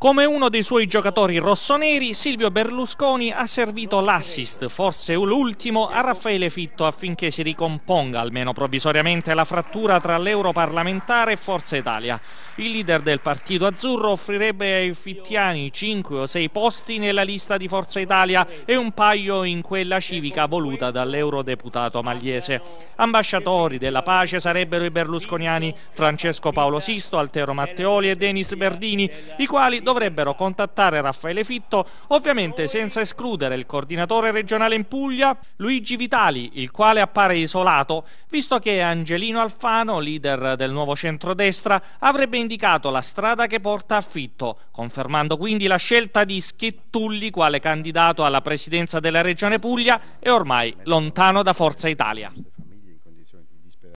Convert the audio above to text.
Come uno dei suoi giocatori rossoneri, Silvio Berlusconi ha servito l'assist, forse l'ultimo, a Raffaele Fitto affinché si ricomponga almeno provvisoriamente la frattura tra l'europarlamentare e Forza Italia. Il leader del partito azzurro offrirebbe ai fittiani 5 o 6 posti nella lista di Forza Italia e un paio in quella civica voluta dall'eurodeputato magliese. Ambasciatori della pace sarebbero i berlusconiani Francesco Paolo Sisto, Altero Matteoli e Denis Verdini, i quali dovrebbero contattare Raffaele Fitto, ovviamente senza escludere il coordinatore regionale in Puglia, Luigi Vitali, il quale appare isolato, visto che Angelino Alfano, leader del nuovo centrodestra, avrebbe indicato la strada che porta a Fitto, confermando quindi la scelta di Schettulli quale candidato alla presidenza della regione Puglia e ormai lontano da Forza Italia.